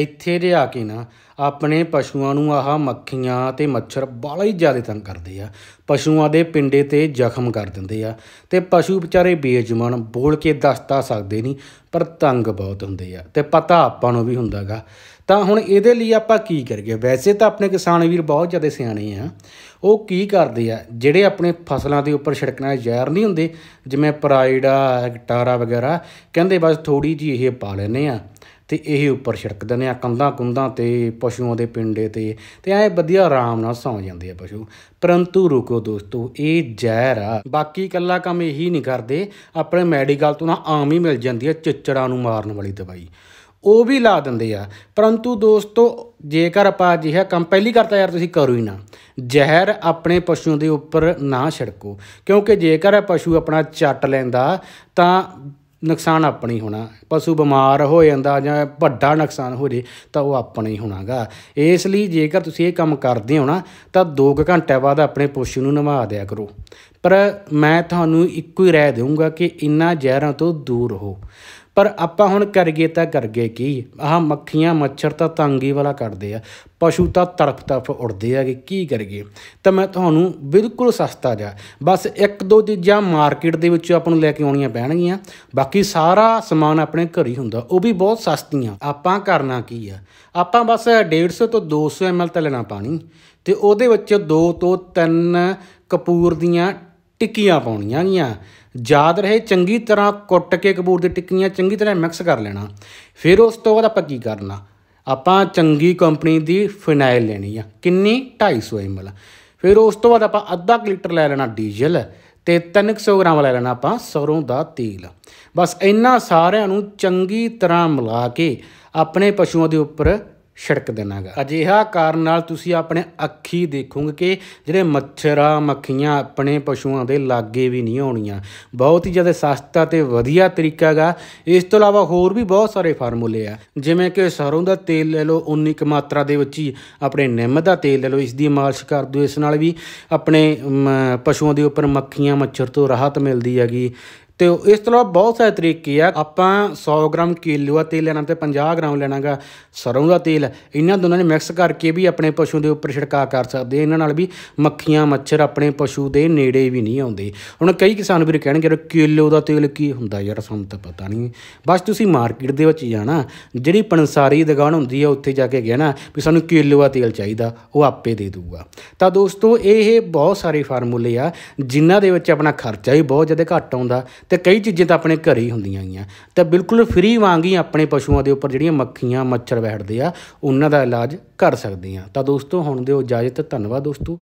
ਇੱਥੇ ਲਿਆ ਕੇ ਨਾ ਆਪਣੇ ਪਸ਼ੂਆਂ ਨੂੰ ਆਹ ਮੱਖੀਆਂ ਤੇ ਮੱਛਰ ਬਾਲਾ ਹੀ ਜ਼ਿਆਦਾ ਤੰਗ ਕਰਦੇ ਆ ਪਸ਼ੂਆਂ ਦੇ ਪਿੰਡੇ ਤੇ ਜ਼ਖਮ ਕਰ ਦਿੰਦੇ ਆ ਤੇ ਪਸ਼ੂ ਵਿਚਾਰੇ ਬੇਜਮਾਨ ਬੋਲ ਕੇ ਦੱਸਤਾ ਸਕਦੇ ਨਹੀਂ ਪਰ ਤੰਗ ਬਹੁਤ ਹੁੰਦੇ ਆ ਤੇ ਪਤਾ ਆਪਾਂ ਨੂੰ ਵੀ ਹੁੰਦਾਗਾ ਤਾਂ ਹੁਣ ਇਹਦੇ ਲਈ ਆਪਾਂ ਕੀ ਕਰੀਏ ਵੈਸੇ ਤਾਂ ਆਪਣੇ ਕਿਸਾਨ ਵੀਰ ਬਹੁਤ ਜ਼ਿਆਦਾ ਸਿਆਣੇ ਆ ਉਹ ਕੀ ਕਰਦੇ ਆ ਜਿਹੜੇ ਆਪਣੇ ਫਸਲਾਂ ਦੇ ਉੱਪਰ ਛਿੜਕਣਾ ਜ਼ਹਿਰ ਨਹੀਂ ਹੁੰਦੇ ਜਿਵੇਂ ਪ੍ਰਾਈਡ ਆ ਟਾਰਾ ਵਗੈਰਾ ਕਹਿੰਦੇ ਬਸ ਥੋੜੀ ਜੀ ਇਹ ਪਾ ਲੈਨੇ ਆ ਤੇ ਇਹ ਉੱਪਰ ਛਿੜਕ ਦਿੰਦੇ ਆ ਕੰਧਾਂ ਕੁੰਧਾਂ ਤੇ ਪਸ਼ੂਆਂ ਦੇ ਪਿੰਡੇ ਤੇ ਤੇ ਐ ਵਧੀਆ ਆਰਾਮ ਨਾਲ ਸੌਂ ਜਾਂਦੇ ਆ ਪਸ਼ੂ ਪਰੰਤੂ ਰੁਕੋ ਦੋਸਤੋ ਇਹ ਜ਼ਹਿਰ ਆ ਬਾਕੀ ਕੱਲਾ ਕੰਮ ਇਹੀ ਨਹੀਂ ਕਰਦੇ ਆਪਣੇ ਮੈਡੀਕਲ ਤੋਂ ਨਾ ਆਮ ਹੀ ਮਿਲ ਜਾਂਦੀ ਆ ਚਿੱਚੜਾਂ ਨੂੰ ਮਾਰਨ ਵਾਲੀ ਦਵਾਈ ਉਹ ਵੀ ਲਾ ਦਿੰਦੇ ਆ ਪਰੰਤੂ ਦੋਸਤੋ ਜੇਕਰ ਆਪਾਂ ਅਜਿਹਾ ਕੰਮ ਪਹਿਲੀ ਕਰਤਾ ਯਾਰ ਤੁਸੀਂ ਕਰੋ ਹੀ ਨਾ ਜ਼ਹਿਰ ਆਪਣੇ ਪਸ਼ੂ ਦੇ ਉੱਪਰ ਨਾ ਛਿੜਕੋ ਕਿਉਂਕਿ ਜੇਕਰ ਪਸ਼ੂ ਆਪਣਾ ਚੱਟ ਲੈਂਦਾ ਤਾਂ ਨੁਕਸਾਨ ਆਪਣੀ ਹੋਣਾ ਪਸ਼ੂ ਬਿਮਾਰ ਹੋ ਜਾਂਦਾ ਜਾਂ ਵੱਡਾ ਨੁਕਸਾਨ ਹੋ ਜੇ ਤਾਂ ਉਹ ਆਪਣਾ ਹੀ ਹੋਣਾਗਾ ਇਸ ਲਈ ਜੇਕਰ ਤੁਸੀਂ ਇਹ ਕੰਮ ਕਰਦੇ ਹੋ ਨਾ ਤਾਂ 2 ਘੰਟੇ ਬਾਅਦ ਆਪਣੇ ਪਸ਼ੂ ਨੂੰ ਨਵਾ ਦਿਆ ਕਰੋ ਪਰ ਮੈਂ ਤੁਹਾਨੂੰ ਇੱਕੋ ਹੀ ਰਾਏ ਦੇਵਾਂਗਾ ਕਿ ਇਨ੍ਹਾਂ ਜ਼ਹਿਰਾਂ ਤੋਂ ਦੂਰ ਰਹੋ ਪਰ ਆਪਾਂ ਹੁਣ ਕਰਗੇ ਤਾਂ ਕਰਗੇ ਕੀ ਆਹ ਮੱਖੀਆਂ ਮੱਛਰ ਤਾਂ ਤੰਗੀ ਵਾਲਾ ਕਰਦੇ ਆ ਪਸ਼ੂ ਤਾਂ ਤੜਫ ਤੜਫ ਉੜਦੇ ਆ ਕਿ ਕੀ ਕਰਗੇ ਤਾਂ ਮੈਂ ਤੁਹਾਨੂੰ ਬਿਲਕੁਲ ਸਸਤਾ ਜਾ ਬਸ ਇੱਕ ਦੋ ਚੀਜ਼ਾਂ ਮਾਰਕੀਟ ਦੇ ਵਿੱਚੋਂ ਆਪਾਂ ਨੂੰ ਲੈ ਕੇ ਆਉਣੀਆਂ ਪੈਣਗੀਆਂ ਬਾਕੀ ਸਾਰਾ ਸਮਾਨ ਆਪਣੇ ਘਰ ਹੀ ਹੁੰਦਾ ਉਹ ਵੀ ਬਹੁਤ ਸਸਤੀਆਂ ਆਪਾਂ ਕਰਨਾ ਕੀ ਆ ਆਪਾਂ ਬਸ 150 ਤੋਂ 200 ml ਤੱਕ ਲੈਣਾ ਪਾਣੀ ਤੇ ਉਹਦੇ ਵਿੱਚ 2 ਤੋਂ 3 ਕਪੂਰ ਦੀਆਂ ਟਿੱਕੀਆਂ ਪਾਉਣੀਆਂ ਗੀਆਂ ਯਾਦ ਰਹੇ ਚੰਗੀ ਤਰ੍ਹਾਂ ਕੁੱਟ ਕੇ ਕਬੂਰ ਦੀ ਟਿੱਕੀਆਂ ਚੰਗੀ ਤਰ੍ਹਾਂ ਮਿਕਸ ਕਰ ਲੈਣਾ ਫਿਰ ਉਸ ਤੋਂ ਬਾਅਦ ਆਪਾਂ ਕੀ ਕਰਨਾ ਆਪਾਂ ਚੰਗੀ ਕੰਪਨੀ ਦੀ ਫਿਨਾਈਲ ਲੈਣੀ ਆ ਕਿੰਨੀ 250 ml ਫਿਰ ਉਸ ਤੋਂ ਬਾਅਦ ਆਪਾਂ ਅੱਧਾ ਲੀਟਰ ਲੈ ਲੈਣਾ ਡੀਜ਼ਲ ਤੇ 300 ਗ੍ਰਾਮ ਲੈ ਲੈਣਾ ਆਪਾਂ ਸਰੋਂ ਦਾ ਤੇਲ ਬਸ ਇੰਨਾ ਸਾਰਿਆਂ ਨੂੰ ਚੰਗੀ ਤਰ੍ਹਾਂ ਮਿਲਾ ਕੇ ਆਪਣੇ ਪਸ਼ੂਆਂ ਦੇ ਉੱਪਰ ਛਿੜਕ ਦੇਣਾਗਾ ਅਜਿਹਾ ਕਾਰਨ ਨਾਲ ਤੁਸੀਂ ਆਪਣੇ ਅੱਖੀ ਦੇਖੋਗੇ ਕਿ ਜਿਹੜੇ ਮੱਛਰ ਆ ਮੱਖੀਆਂ ਆਪਣੇ ਪਸ਼ੂਆਂ ਦੇ ਲਾਗੇ ਵੀ ਨਹੀਂ ਆਉਣੀਆਂ ਬਹੁਤ ਹੀ ਜ਼ਿਆਦਾ ਸਸਤਾ ਤੇ ਵਧੀਆ ਤਰੀਕਾਗਾ ਇਸ ਤੋਂ ਇਲਾਵਾ ਹੋਰ ਵੀ ਬਹੁਤ ਸਾਰੇ ਫਾਰਮੂਲੇ ਆ ਜਿਵੇਂ ਕਿ ਸਰੋਂ ਦਾ ਤੇਲ ਲੈ ਲਓ ਉਨੀ ਕੁ ਮਾਤਰਾ ਦੇ ਵਿੱਚ ਹੀ ਆਪਣੇ ਨਿੰਮ ਦਾ ਤੇਲ ਲੈ ਲਓ ਇਸ ਦੀ ਮਾਲਿਸ਼ ਕਰ ਦਿਓ ਇਸ ਨਾਲ ਵੀ ਆਪਣੇ ਪਸ਼ੂਆਂ ਦੇ ਉੱਪਰ ਮੱਖੀਆਂ ਮੱਛਰ ਤੋਂ ਰਾਹਤ ਮਿਲਦੀ ਹੈਗੀ ਤੇ ਇਸ ਤੋਂ ਇਲਾਵਾ ਬਹੁਤ ਸਾਰੇ ਤਰੀਕੇ ਆ ਆਪਾਂ 100 ਗ੍ਰਾਮ ਕੀਲੂ ਦਾ ਤੇਲ ਲੈਣਾ ਤੇ 50 ਗ੍ਰਾਮ ਲੈਣਾਗਾ ਸਰੋਂ ਦਾ ਤੇਲ ਇਹਨਾਂ ਦੋਨਾਂ ਨੇ ਮਿਕਸ ਕਰਕੇ ਵੀ ਆਪਣੇ ਪਸ਼ੂ ਦੇ ਉੱਪਰ ਛਿੜਕਾ ਕਰ ਸਕਦੇ ਇਹਨਾਂ ਨਾਲ ਵੀ ਮੱਖੀਆਂ ਮੱਛਰ ਆਪਣੇ ਪਸ਼ੂ ਦੇ ਨੇੜੇ ਵੀ ਨਹੀਂ ਆਉਂਦੇ ਹੁਣ ਕਈ ਕਿਸਾਨ ਵੀਰ ਕਹਿਣਗੇ ਕਿ ਕੀਲੂ ਦਾ ਤੇਲ ਕੀ ਹੁੰਦਾ ਯਾਰ ਸਾਨੂੰ ਤਾਂ ਪਤਾ ਨਹੀਂ ਬਸ ਤੁਸੀਂ ਮਾਰਕੀਟ ਦੇ ਵਿੱਚ ਜਾਣਾ ਜਿਹੜੀ ਪਨਸਾਰੀ ਦੁਕਾਨ ਹੁੰਦੀ ਆ ਉੱਥੇ ਜਾ ਕੇ ਕਹਿਣਾ ਵੀ ਸਾਨੂੰ ਕੀਲੂ ਦਾ ਤੇਲ ਚਾਹੀਦਾ ਉਹ ਆਪੇ ਦੇ ਦੂਗਾ ਤਾਂ ਦੋਸਤੋ ਇਹ ਬਹੁਤ ਸਾਰੇ ਫਾਰਮੂਲੇ ਆ ਜਿਨ੍ਹਾਂ ਦੇ ਵਿੱਚ ਆਪਣਾ ਖਰਚਾ ਵੀ ਬਹੁਤ ਜ਼ਿਆਦਾ ਘੱਟ ਆਉਂਦਾ ਤੇ ਕਈ ਚੀਜ਼ਾਂ ਤਾਂ ਆਪਣੇ ਘਰੇ ਹੀ ਹੁੰਦੀਆਂ ਗਈਆਂ ਤੇ ਬਿਲਕੁਲ ਫ੍ਰੀ ਵਾਂਗ ਹੀ ਆਪਣੇ ਪਸ਼ੂਆਂ ਦੇ ਉੱਪਰ ਜਿਹੜੀਆਂ ਮੱਖੀਆਂ ਮੱਛਰ ਬੈਠਦੇ ਆ ਉਹਨਾਂ ਦਾ ਇਲਾਜ ਕਰ ਸਕਦੇ ਆ ਤਾਂ ਦੋਸਤੋ ਹੁਣ ਦਿਓ ਇਜਾਜ਼ਤ ਧੰਨਵਾਦ ਦੋਸਤੋ